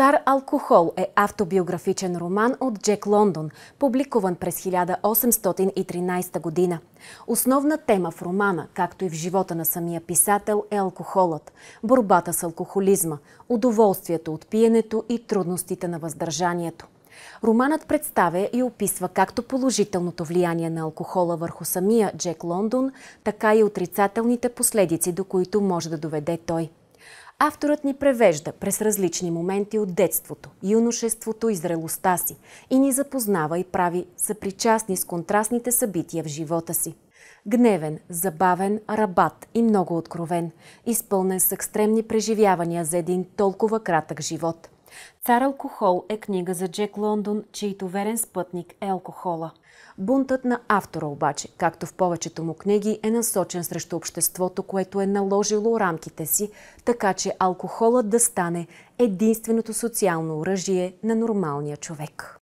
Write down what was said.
Цар алкохол е автобиографичен роман от Джек Лондон, публикуван през 1813 година. Основна тема в романа, както и в живота на самия писател, е алкохолът, борбата с алкохолизма, удоволствието от пиенето и трудностите на въздържанието. Романът представя и описва както положителното влияние на алкохола върху самия Джек Лондон, така и отрицателните последици, до които може да доведе той – Авторът ни превежда през различни моменти от детството, юношеството и зрелостта си и ни запознава и прави съпричастни с контрастните събития в живота си. Гневен, забавен, рабат и много откровен, изпълнен с екстремни преживявания за един толкова кратък живот – Цар алкохол е книга за Джек Лондон, чийто верен спътник е алкохола. Бунтът на автора обаче, както в повечето му книги, е насочен срещу обществото, което е наложило рамките си, така че алкохолът да стане единственото социално оръжие на нормалния човек.